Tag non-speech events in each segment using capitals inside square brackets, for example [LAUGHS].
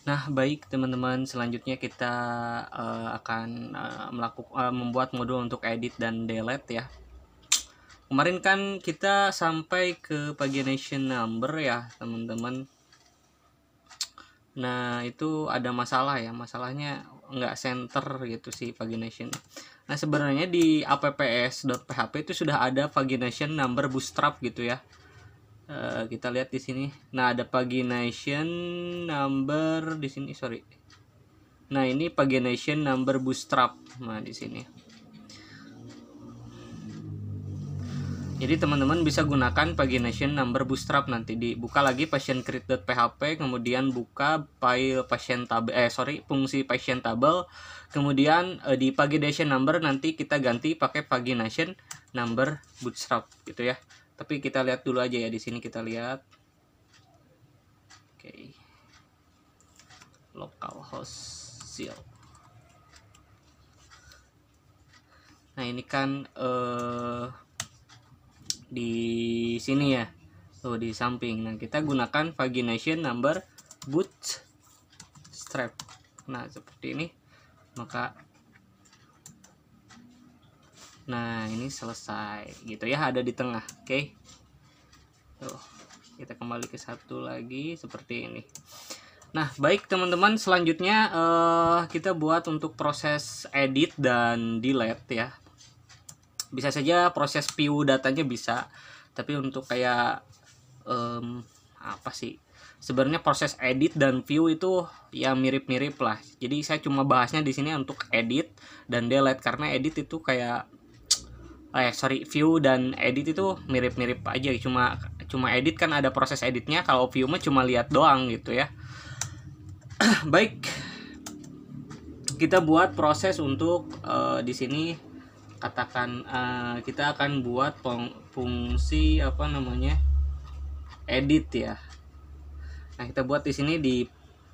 Nah, baik teman-teman, selanjutnya kita uh, akan uh, eh, melakukan uh, eh, membuat modul untuk edit dan delete ya. Kemarin kan kita sampai ke pagination number ya, teman-teman. Nah, itu ada masalah ya. Masalahnya nggak center gitu sih pagination. Nah, sebenarnya di apps.php itu sudah ada pagination number bootstrap gitu ya. Eh, kita lihat di sini nah ada pagination number di sini sorry nah ini pagination number bootstrap nah di sini Jadi teman-teman bisa gunakan pagination number bootstrap nanti dibuka lagi patientcrit.php kemudian buka file patient table, eh sorry fungsi patient table, kemudian eh, di pagination number nanti kita ganti pakai pagination number bootstrap gitu ya tapi kita lihat dulu aja ya di sini kita lihat oke okay. host seal nah ini kan uh, di sini ya tuh di samping nah kita gunakan pagination number boot strap nah seperti ini maka nah ini selesai gitu ya ada di tengah oke okay? tuh kita kembali ke satu lagi seperti ini nah baik teman-teman selanjutnya uh, kita buat untuk proses edit dan delete ya bisa saja proses view datanya bisa tapi untuk kayak um, apa sih sebenarnya proses edit dan view itu ya mirip-mirip lah. Jadi saya cuma bahasnya di sini untuk edit dan delete karena edit itu kayak eh sorry view dan edit itu mirip-mirip aja cuma cuma edit kan ada proses editnya kalau view mah cuma lihat doang gitu ya [CLEARS THROAT] baik kita buat proses untuk uh, di sini katakan uh, kita akan buat fungsi apa namanya edit ya nah kita buat di sini di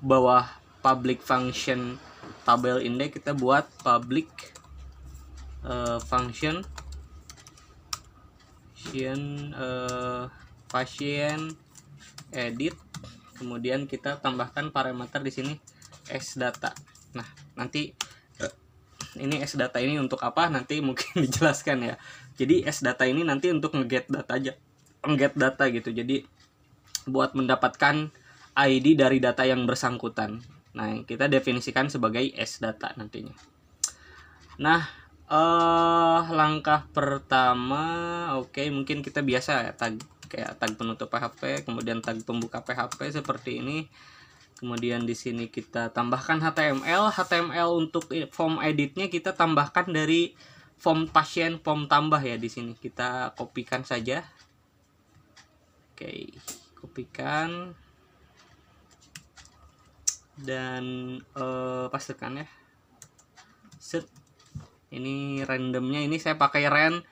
bawah public function tabel index kita buat public uh, function pasien uh, pasien edit kemudian kita tambahkan parameter di sini s data nah nanti eh, ini s data ini untuk apa nanti mungkin [LAUGHS] dijelaskan ya jadi s data ini nanti untuk ngeget data aja ngeget data gitu jadi buat mendapatkan ID dari data yang bersangkutan. Nah, kita definisikan sebagai S data nantinya. Nah, uh, langkah pertama oke okay, mungkin kita biasa ya, tag kayak tag penutup PHP kemudian tag pembuka PHP seperti ini kemudian di sini kita tambahkan HTML HTML untuk form editnya kita tambahkan dari form pasien form tambah ya di sini kita kopikan saja oke kopikan dan uh, pastikan ya set ini randomnya ini saya pakai ren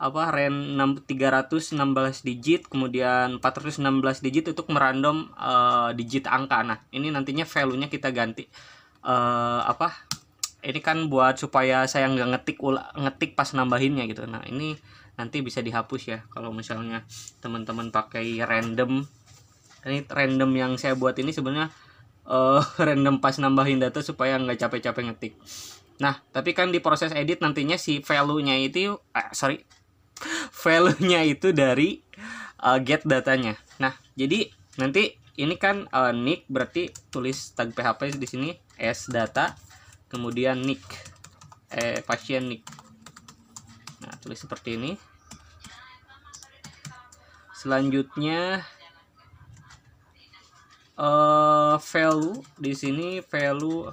apa ren 316 digit kemudian 416 digit untuk merandom uh, digit angka nah ini nantinya value-nya kita ganti uh, apa ini kan buat supaya saya nggak ngetik ngetik pas nambahinnya gitu nah ini nanti bisa dihapus ya kalau misalnya teman-teman pakai random ini random yang saya buat ini sebenarnya uh, [LAUGHS] random pas nambahin data supaya nggak capek-capek ngetik Nah, tapi kan di proses edit nantinya si value-nya itu eh, sorry value-nya itu dari uh, get datanya. Nah, jadi nanti ini kan uh, nick berarti tulis tag PHP di sini s data kemudian nick eh pasien nick. Nah, tulis seperti ini. Selanjutnya uh, value di sini value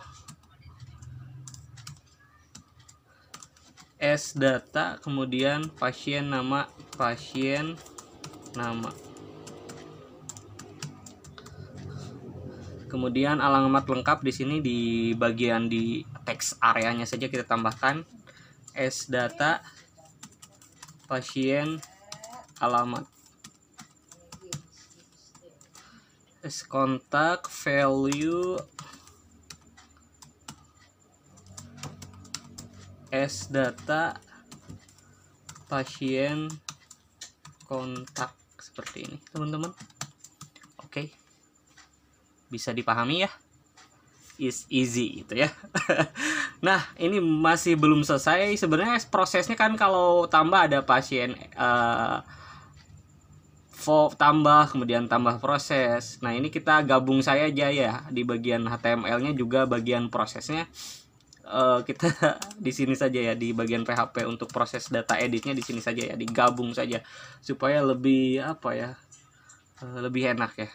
S data kemudian pasien nama pasien nama kemudian alamat lengkap di sini di bagian di teks areanya saja kita tambahkan S data pasien alamat S kontak value S data pasien kontak seperti ini teman-teman oke bisa dipahami ya is easy gitu ya [LAUGHS] nah ini masih belum selesai sebenarnya prosesnya kan kalau tambah ada pasien uh, tambah kemudian tambah proses nah ini kita gabung saya aja ya di bagian HTML nya juga bagian prosesnya uh, kita [LAUGHS] di sini saja ya di bagian PHP untuk proses data editnya di sini saja ya digabung saja supaya lebih apa ya uh, lebih enak ya.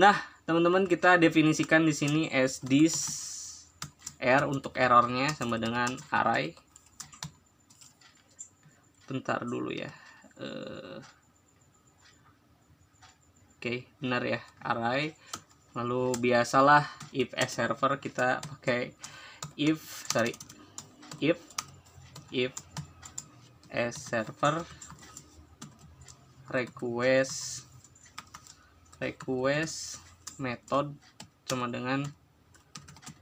Nah teman-teman kita definisikan di sini as this R untuk errornya sama dengan array. Bentar dulu ya. Uh, Oke, okay, benar ya. Array lalu biasalah if as server kita pakai if sorry if if as server request request method cuma dengan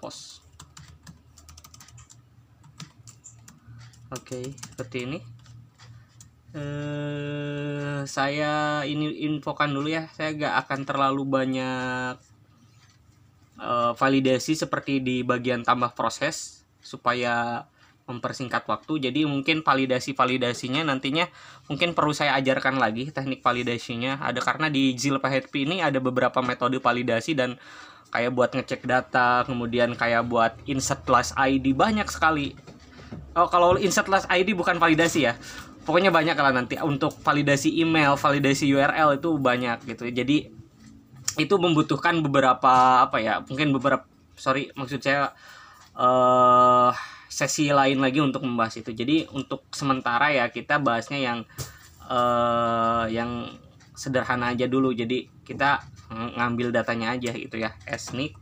post oke okay, seperti ini eh, saya ini infokan dulu ya saya gak akan terlalu banyak uh, validasi seperti di bagian tambah proses supaya mempersingkat waktu. Jadi mungkin validasi-validasinya nantinya mungkin perlu saya ajarkan lagi teknik validasinya. Ada karena di Zil PHP ini ada beberapa metode validasi dan kayak buat ngecek data, kemudian kayak buat insert plus ID banyak sekali. Oh, kalau insert plus ID bukan validasi ya. Pokoknya banyak lah nanti untuk validasi email, validasi URL itu banyak gitu. Jadi itu membutuhkan beberapa apa ya mungkin beberapa sorry maksud saya uh, sesi lain lagi untuk membahas itu jadi untuk sementara ya kita bahasnya yang uh, yang sederhana aja dulu jadi kita ngambil datanya aja gitu ya esnik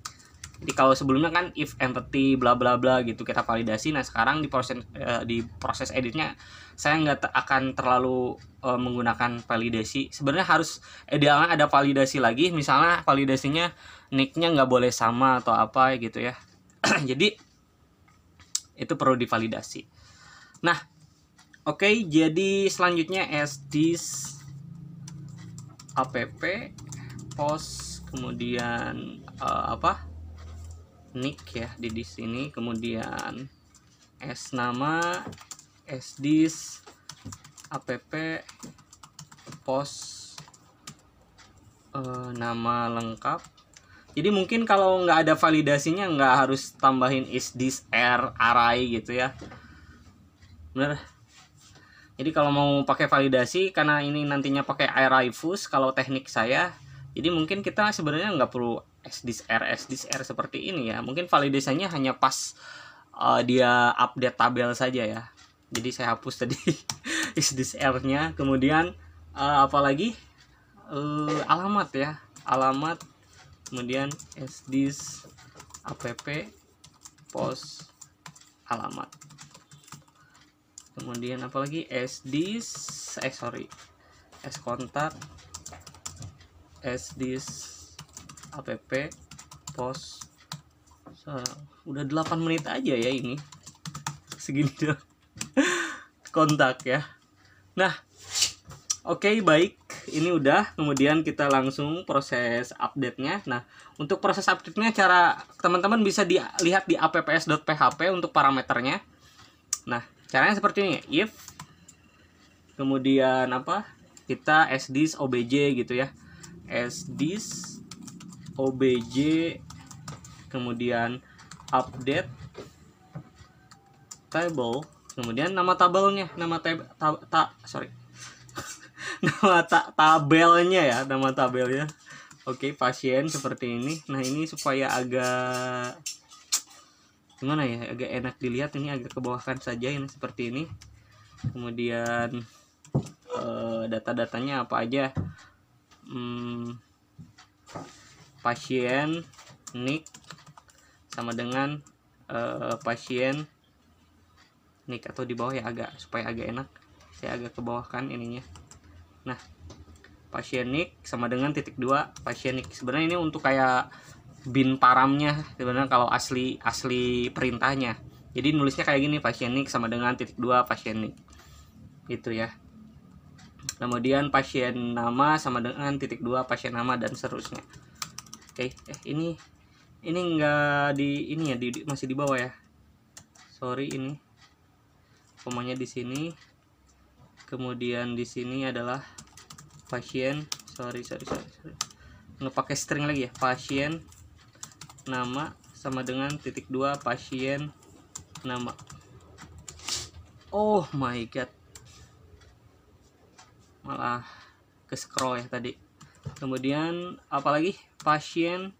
di kalau sebelumnya kan if empathy bla bla bla gitu kita validasi nah sekarang di proses uh, di proses editnya saya nggak akan terlalu uh, menggunakan validasi sebenarnya harus eh, idealnya ada validasi lagi misalnya validasinya nicknya nggak boleh sama atau apa gitu ya [CLEARS THROAT] jadi itu perlu divalidasi nah oke okay, jadi selanjutnya sds app post kemudian uh, apa nick ya di di sini kemudian s nama s sdis app pos eh, nama lengkap jadi mungkin kalau nggak ada validasinya nggak harus tambahin is this r er, array gitu ya bener jadi kalau mau pakai validasi karena ini nantinya pakai array fus kalau teknik saya jadi mungkin kita sebenarnya nggak perlu SDR SDR seperti ini ya. Mungkin validasinya hanya pas uh, dia update tabel saja ya. Jadi saya hapus tadi SDR-nya. [LAUGHS] Kemudian uh, apalagi uh, alamat ya, alamat. Kemudian SDS app pos alamat. Kemudian apalagi SDS eh sorry S kontak this app pos so, udah 8 menit aja ya ini segini [LAUGHS] dong kontak ya nah oke okay, baik ini udah kemudian kita langsung proses update-nya nah untuk proses update-nya cara teman-teman bisa dilihat di apps.php untuk parameternya nah caranya seperti ini if kemudian apa kita sd obj gitu ya sdis obj kemudian update table kemudian nama tabelnya nama tab ta, ta sorry [LAUGHS] nama ta, tabelnya ya nama tabelnya oke okay, pasien seperti ini nah ini supaya agak gimana ya agak enak dilihat ini agak ke saja yang seperti ini kemudian eh, data-datanya apa aja hmm, pasien Nick sama dengan uh, pasien Nick atau di bawah ya agak supaya agak enak saya agak ke bawah kan ininya nah pasien Nick sama dengan titik dua pasien Nick. sebenarnya ini untuk kayak bin paramnya sebenarnya kalau asli asli perintahnya jadi nulisnya kayak gini pasien Nick sama dengan titik dua pasien Nick. gitu ya kemudian pasien nama sama dengan titik dua pasien nama dan seterusnya oke okay. eh ini ini enggak di ini ya di, di, masih di bawah ya sorry ini komanya di sini kemudian di sini adalah pasien sorry sorry sorry, sorry. nggak pakai string lagi ya pasien nama sama dengan titik dua pasien nama oh my god malah ke scroll ya tadi kemudian apalagi pasien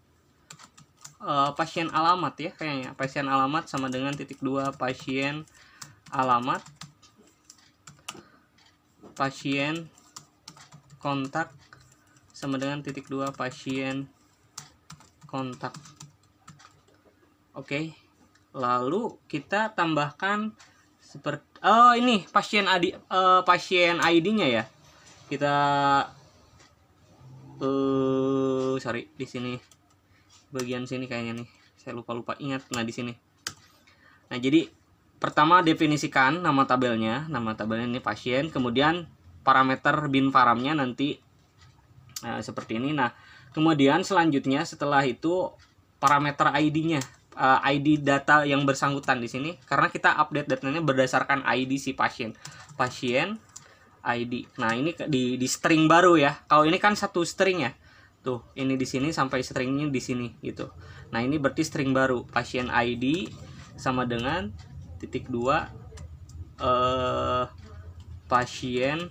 uh, pasien alamat ya kayaknya pasien alamat sama dengan titik dua pasien alamat pasien kontak sama dengan titik dua pasien kontak oke okay. lalu kita tambahkan seperti oh ini pasien adi, uh, pasien ID-nya ya kita eh uh, sorry di sini bagian sini kayaknya nih saya lupa lupa ingat nah di sini nah jadi pertama definisikan nama tabelnya nama tabelnya ini pasien kemudian parameter bin faramnya nanti nah, seperti ini nah kemudian selanjutnya setelah itu parameter ID-nya eh, ID data yang bersangkutan di sini karena kita update datanya berdasarkan ID si pasien pasien ID. Nah, ini di di string baru ya. Kalau ini kan satu string ya. Tuh, ini di sini sampai stringnya di sini gitu. Nah, ini berarti string baru. Pasien ID sama dengan titik 2 uh, eh, pasien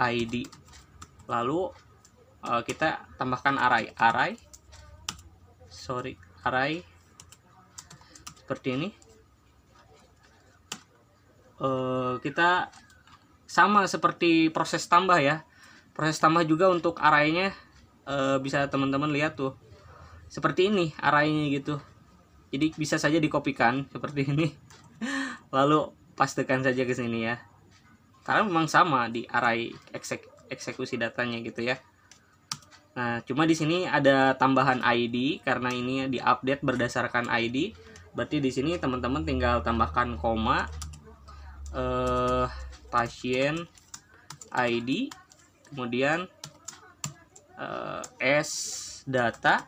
ID. Lalu uh, kita tambahkan array array sorry array seperti ini uh, kita sama seperti proses tambah ya proses tambah juga untuk arahnya e, eh, bisa teman-teman lihat tuh seperti ini arahnya gitu jadi bisa saja dikopikan [LAUGHS] seperti ini lalu pastekan saja ke sini ya karena memang sama di array eksek, eksekusi datanya gitu ya nah cuma di sini ada tambahan id karena ini diupdate berdasarkan id berarti di sini teman-teman tinggal tambahkan koma eh pasien ID kemudian uh, S data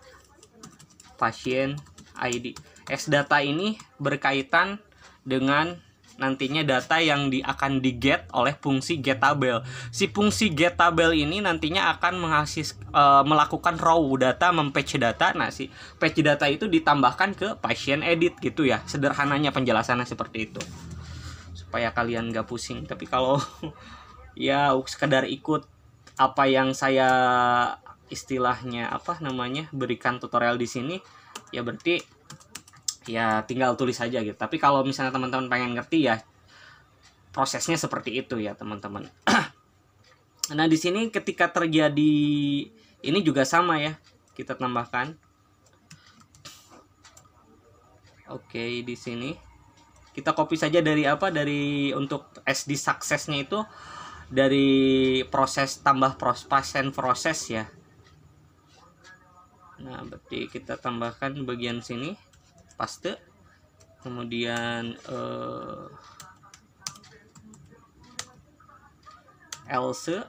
pasien ID S data ini berkaitan dengan nantinya data yang di, akan di get oleh fungsi get tabel. Si fungsi get tabel ini nantinya akan menghasis e, eh, melakukan raw data, mempatch data. Nah, si patch data itu ditambahkan ke patient edit gitu ya. Sederhananya penjelasannya seperti itu supaya kalian gak pusing tapi kalau [LAUGHS] ya sekedar ikut apa yang saya istilahnya apa namanya berikan tutorial di sini ya berarti ya tinggal tulis aja gitu tapi kalau misalnya teman-teman pengen ngerti ya prosesnya seperti itu ya teman-teman [CLEARS THROAT] nah di sini ketika terjadi ini juga sama ya kita tambahkan oke di sini kita copy saja dari apa dari untuk SD suksesnya itu dari proses tambah proses pasien proses ya nah berarti kita tambahkan bagian sini paste kemudian eh, else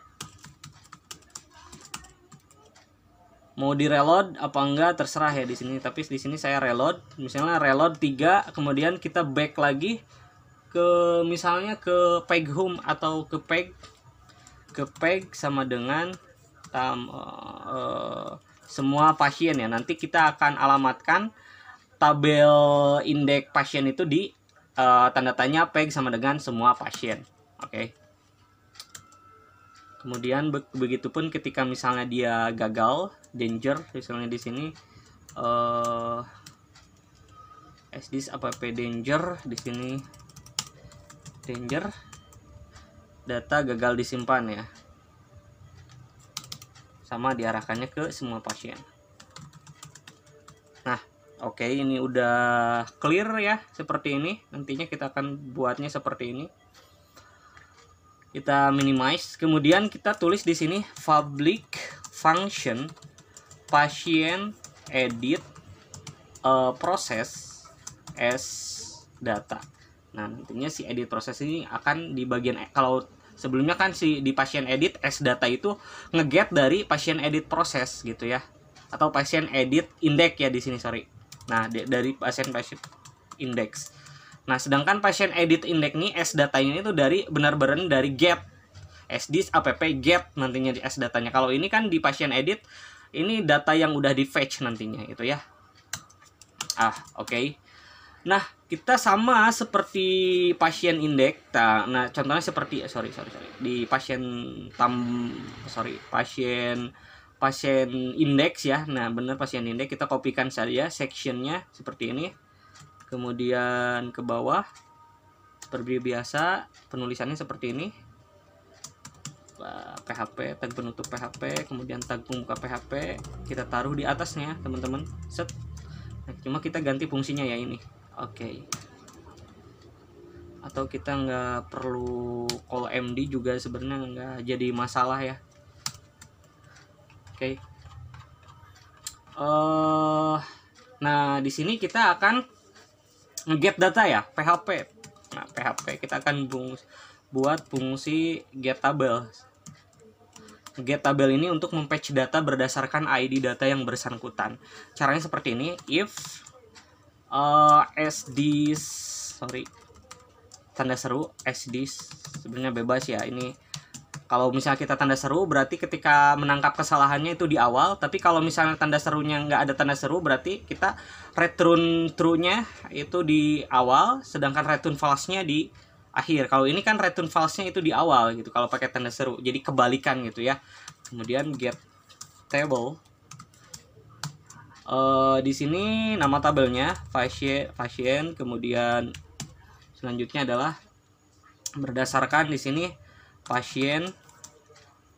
mau di reload apa enggak terserah ya di sini tapi di sini saya reload misalnya reload 3 kemudian kita back lagi ke misalnya ke peg home atau ke peg ke peg sama dengan tam, uh, uh, semua pasien ya nanti kita akan alamatkan tabel indeks pasien itu di uh, tanda tanya peg sama dengan semua pasien oke okay. kemudian begitu pun ketika misalnya dia gagal danger misalnya di sini uh, apa P danger di sini danger data gagal disimpan ya sama diarahkannya ke semua pasien nah oke okay, ini udah clear ya seperti ini nantinya kita akan buatnya seperti ini kita minimize kemudian kita tulis di sini public function pasien edit uh, proses s data. Nah, nantinya si edit proses ini akan di bagian e- kalau sebelumnya kan si di pasien edit s data itu ngeget dari pasien edit proses gitu ya. Atau pasien edit index ya di sini sorry. Nah, di, dari pasien pasien index. Nah, sedangkan pasien edit index ini s datanya itu dari benar-benar dari get. sds app get nantinya di s datanya. Kalau ini kan di pasien edit ini data yang udah di fetch nantinya itu ya. Ah, oke. Okay. Nah, kita sama seperti pasien indeks. Nah, contohnya seperti eh, sorry sorry sorry di pasien tam sorry pasien pasien indeks ya. Nah, bener pasien indeks kita kopikan saja sectionnya seperti ini. Kemudian ke bawah seperti biasa penulisannya seperti ini. PHP, tag penutup PHP, kemudian tag pembuka PHP, kita taruh di atasnya, teman-teman. Set. Nah, cuma kita ganti fungsinya ya ini. Oke. Okay. Atau kita nggak perlu call MD juga sebenarnya nggak jadi masalah ya. Oke. Okay. Uh, eh, nah, di sini kita akan nge data ya, PHP. Nah, PHP kita akan bung buat fungsi get tables get tabel ini untuk mempatch data berdasarkan ID data yang bersangkutan. Caranya seperti ini, if uh, SD sorry tanda seru SD sebenarnya bebas ya ini kalau misalnya kita tanda seru berarti ketika menangkap kesalahannya itu di awal tapi kalau misalnya tanda serunya nggak ada tanda seru berarti kita return true-nya itu di awal sedangkan return false-nya di akhir. Kalau ini kan return false-nya itu di awal gitu kalau pakai tanda seru. Jadi kebalikan gitu ya. Kemudian get table. Uh, di sini nama tabelnya pasien pasien kemudian selanjutnya adalah berdasarkan di sini pasien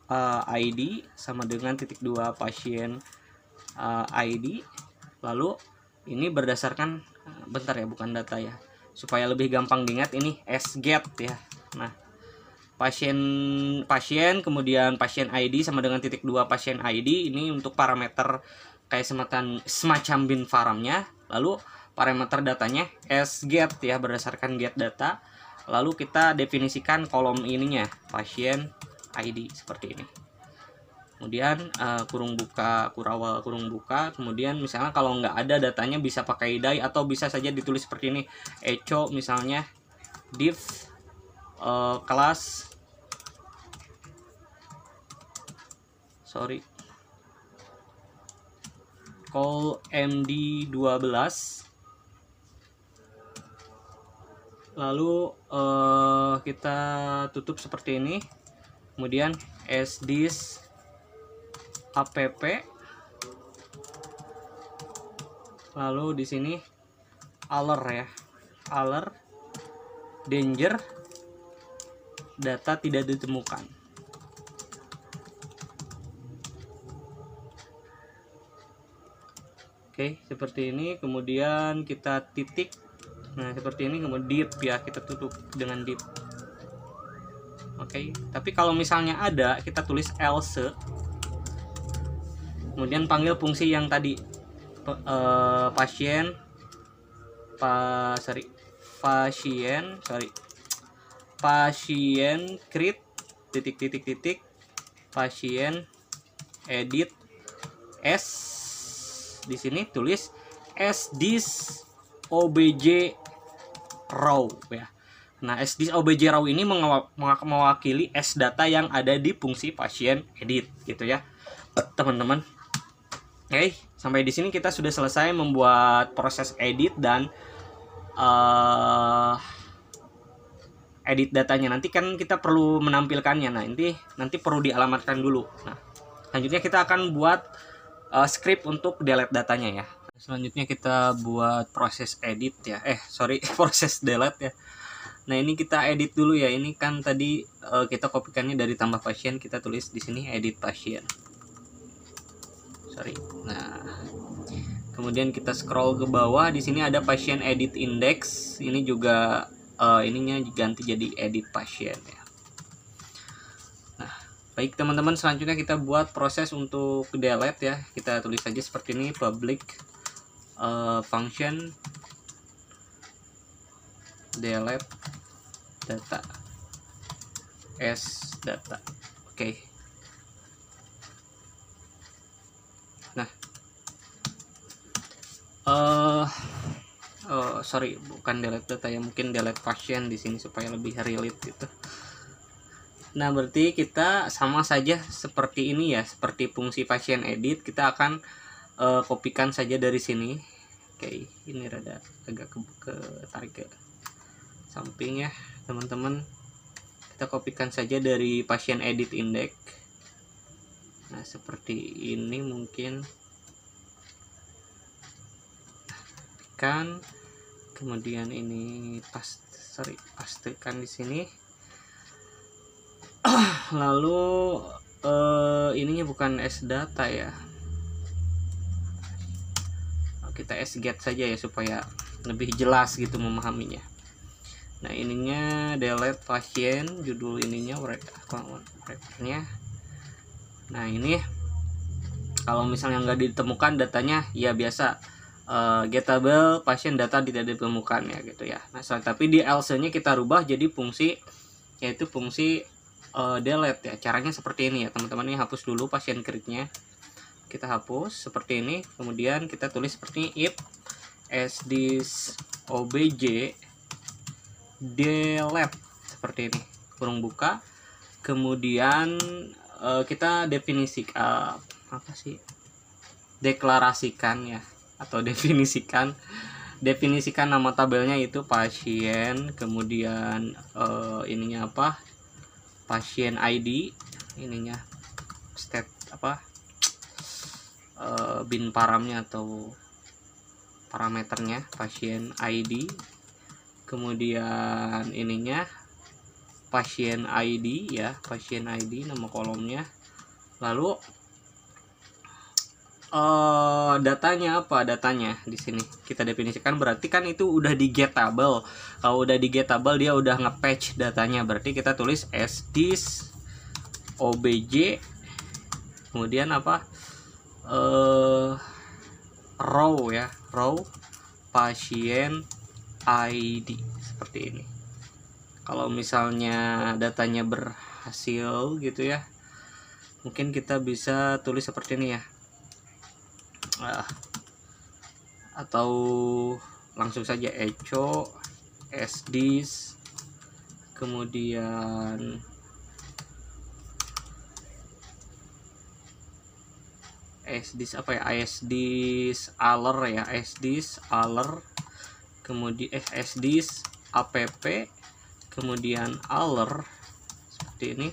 uh, eh, ID sama dengan titik dua pasien uh, eh, ID lalu ini berdasarkan bentar ya bukan data ya supaya lebih gampang diingat ini SGET ya nah pasien pasien kemudian pasien ID sama dengan titik dua pasien ID ini untuk parameter kayak semacam semacam bin faramnya lalu parameter datanya sget ya berdasarkan get data lalu kita definisikan kolom ininya pasien ID seperti ini kemudian uh, kurung buka kurawal kurung buka kemudian misalnya kalau nggak ada datanya bisa pakai die atau bisa saja ditulis seperti ini echo misalnya div uh, kelas sorry call md12 lalu uh, kita tutup seperti ini kemudian sdis app lalu di sini alert ya alert danger data tidak ditemukan Oke, seperti ini. Kemudian kita titik. Nah, seperti ini kemudian deep ya, kita tutup dengan deep. Oke, tapi kalau misalnya ada, kita tulis else kemudian panggil fungsi yang tadi uh, pasien pa sorry pasien sorry pasien create titik titik titik pasien edit s di sini tulis s this obj row ya Nah, s this OBJ row ini mewakili S data yang ada di fungsi pasien edit gitu ya, teman-teman. Oke, okay, sampai di sini kita sudah selesai membuat proses edit dan uh, edit datanya. Nanti kan kita perlu menampilkannya. Nah, nanti nanti perlu dialamatkan dulu. Nah, selanjutnya kita akan buat uh, script untuk delete datanya ya. Selanjutnya kita buat proses edit ya. Eh, sorry, [LAUGHS] proses delete ya. Nah, ini kita edit dulu ya. Ini kan tadi uh, kita kopikannya dari tambah pasien, kita tulis di sini edit pasien sorry nah kemudian kita scroll ke bawah di sini ada pasien edit index ini juga uh, ininya diganti jadi edit pasien ya nah baik teman-teman selanjutnya kita buat proses untuk delete ya kita tulis saja seperti ini public uh, function delete data s data oke okay. uh, uh, sorry bukan delete data ya mungkin delete pasien di sini supaya lebih relate gitu nah berarti kita sama saja seperti ini ya seperti fungsi pasien edit kita akan uh, eh, kopikan saja dari sini oke ini rada agak ke, ke tarik ke ya, samping ya teman-teman kita kopikan saja dari pasien edit index nah seperti ini mungkin pastikan kemudian ini pas sorry pastikan di sini [CLEARS THROAT] lalu eh, ininya bukan s data ya nah, kita s get saja ya supaya lebih jelas gitu memahaminya nah ininya delete pasien judul ininya wrappernya nah ini kalau misalnya nggak ditemukan datanya ya biasa uh, gettable pasien data tidak ditemukan ya gitu ya. Nah, so, tapi di else-nya kita rubah jadi fungsi yaitu fungsi uh, delete ya. Caranya seperti ini ya, teman-teman. Ini hapus dulu pasien kritnya Kita hapus seperti ini, kemudian kita tulis seperti ini if sdis obj delete seperti ini. Kurung buka. Kemudian eh, kita definisikan apa sih? deklarasikan ya atau [LAUGHS] definisikan definisikan nama tabelnya itu pasien kemudian uh, ininya apa pasien ID ininya step apa uh, bin paramnya atau parameternya pasien ID kemudian ininya pasien ID ya pasien ID nama kolomnya lalu uh, datanya apa datanya di sini kita definisikan berarti kan itu udah di getable kalau udah di getable dia udah ngepatch datanya berarti kita tulis sdis obj kemudian apa uh, row ya row pasien id seperti ini kalau misalnya datanya berhasil gitu ya mungkin kita bisa tulis seperti ini ya Ah. atau langsung saja echo sds kemudian sds apa ya sd aler ya sd aler kemudian eh sd app kemudian aler seperti ini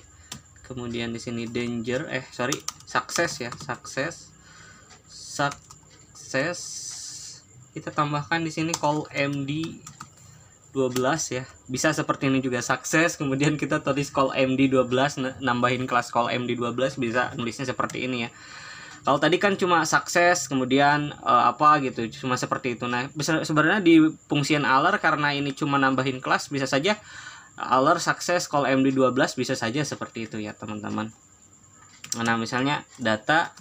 kemudian di sini danger eh sorry sukses ya sukses sukses kita tambahkan di sini call md 12 ya bisa seperti ini juga sukses kemudian kita tulis call md 12 nambahin kelas call md 12 bisa nulisnya seperti ini ya kalau tadi kan cuma sukses kemudian uh, apa gitu cuma seperti itu nah sebenarnya di fungsian alert karena ini cuma nambahin kelas bisa saja alert sukses call md12 bisa saja seperti itu ya teman-teman nah misalnya data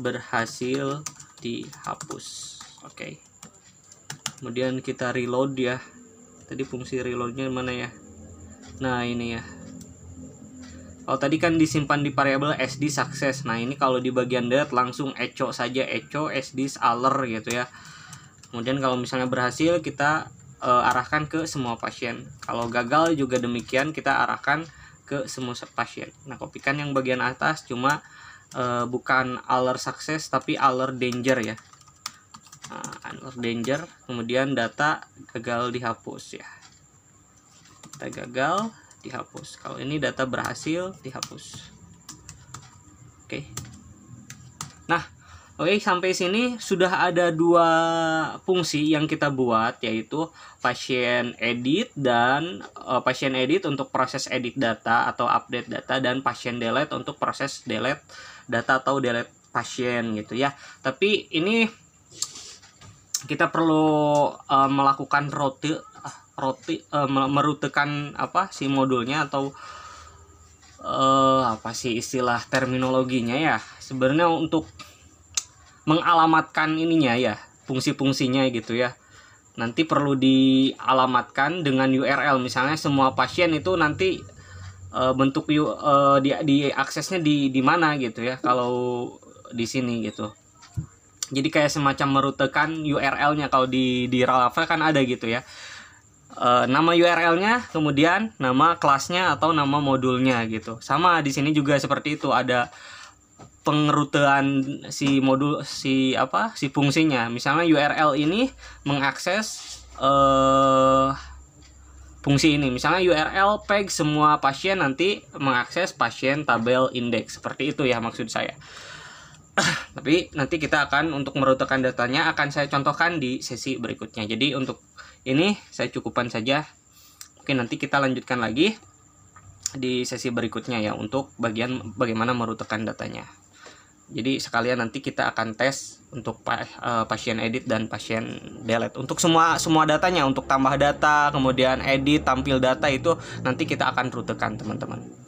berhasil dihapus oke okay. kemudian kita reload ya tadi fungsi reloadnya mana ya nah ini ya kalau tadi kan disimpan di variabel sd success nah ini kalau di bagian dat langsung echo saja echo sd alert gitu ya kemudian kalau misalnya berhasil kita uh, arahkan ke semua pasien kalau gagal juga demikian kita arahkan ke semua pasien nah kopikan yang bagian atas cuma uh, bukan alert success tapi alert danger ya uh, alert danger kemudian data gagal dihapus ya data gagal dihapus kalau ini data berhasil dihapus oke okay. nah Oke, sampai sini sudah ada dua fungsi yang kita buat yaitu pasien edit dan uh, pasien edit untuk proses edit data atau update data dan pasien delete untuk proses delete data atau delete pasien gitu ya. Tapi ini kita perlu uh, melakukan roti roti uh, merutekan apa si modulnya atau uh, apa sih istilah terminologinya ya. Sebenarnya untuk mengalamatkan ininya ya fungsi-fungsinya gitu ya nanti perlu dialamatkan dengan URL misalnya semua pasien itu nanti e, bentuk U, e, di, di aksesnya di di mana gitu ya kalau di sini gitu jadi kayak semacam merutekan URL-nya kalau di di Laravel kan ada gitu ya e, nama URL-nya kemudian nama kelasnya atau nama modulnya gitu sama di sini juga seperti itu ada pengerutean si modul si apa si fungsinya misalnya URL ini mengakses eh, fungsi ini misalnya URL peg semua pasien nanti mengakses pasien tabel indeks seperti itu ya maksud saya [COUGHS] tapi nanti kita akan untuk merutekan datanya akan saya contohkan di sesi berikutnya jadi untuk ini saya cukupan saja oke nanti kita lanjutkan lagi di sesi berikutnya ya untuk bagian bagaimana merutekan datanya. Jadi sekalian nanti kita akan tes untuk e, pasien edit dan pasien delete. Untuk semua semua datanya untuk tambah data, kemudian edit, tampil data itu nanti kita akan rutekan teman-teman.